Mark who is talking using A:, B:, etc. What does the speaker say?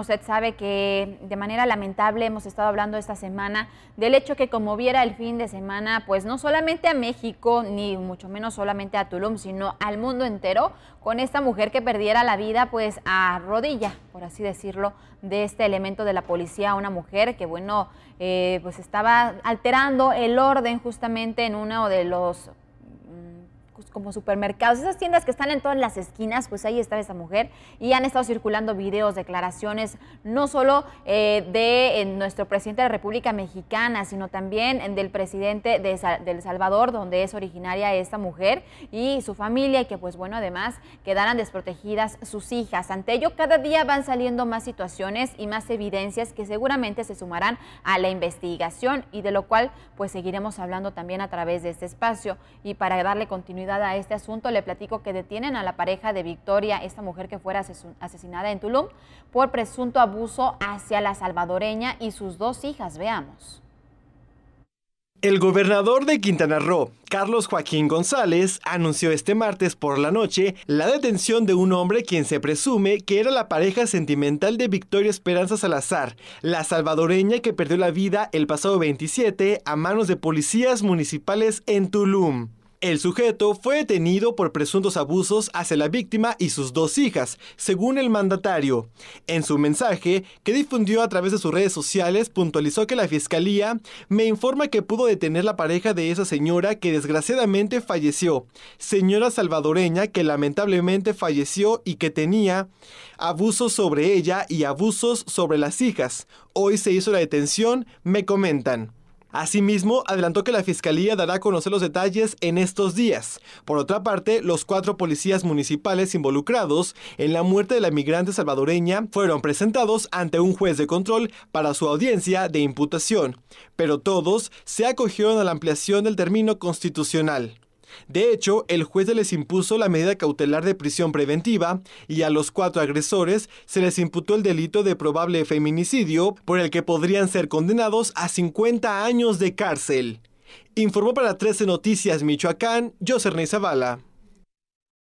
A: Usted sabe que de manera lamentable hemos estado hablando esta semana del hecho que como viera el fin de semana, pues no solamente a México, ni mucho menos solamente a Tulum, sino al mundo entero, con esta mujer que perdiera la vida pues a rodilla, por así decirlo, de este elemento de la policía, una mujer que bueno, eh, pues estaba alterando el orden justamente en uno de los pues, como supermercados, esas tiendas que están en todas las esquinas, pues ahí está esa mujer y han estado circulando videos, declaraciones, no solo eh, de eh, nuestro presidente de la República Mexicana, sino también del presidente de, de El Salvador, donde es originaria esta mujer y su familia, y que pues bueno, además quedaran desprotegidas sus hijas. Ante ello, cada día van saliendo más situaciones y más evidencias que seguramente se sumarán a la investigación y de lo cual pues seguiremos hablando también a través de este espacio y para darle continuidad a este asunto, le platico que detienen a la pareja de Victoria, esta mujer que fuera asesinada en Tulum, por presunto abuso hacia la salvadoreña y sus dos hijas. Veamos.
B: El gobernador de Quintana Roo, Carlos Joaquín González, anunció este martes por la noche la detención de un hombre quien se presume que era la pareja sentimental de Victoria Esperanza Salazar, la salvadoreña que perdió la vida el pasado 27 a manos de policías municipales en Tulum. El sujeto fue detenido por presuntos abusos hacia la víctima y sus dos hijas, según el mandatario. En su mensaje, que difundió a través de sus redes sociales, puntualizó que la fiscalía me informa que pudo detener la pareja de esa señora que desgraciadamente falleció, señora salvadoreña que lamentablemente falleció y que tenía abusos sobre ella y abusos sobre las hijas. Hoy se hizo la detención, me comentan. Asimismo, adelantó que la Fiscalía dará a conocer los detalles en estos días. Por otra parte, los cuatro policías municipales involucrados en la muerte de la migrante salvadoreña fueron presentados ante un juez de control para su audiencia de imputación, pero todos se acogieron a la ampliación del término constitucional. De hecho, el juez les impuso la medida cautelar de prisión preventiva y a los cuatro agresores se les imputó el delito de probable feminicidio por el que podrían ser condenados a 50 años de cárcel. Informó para 13 Noticias Michoacán, José Zavala.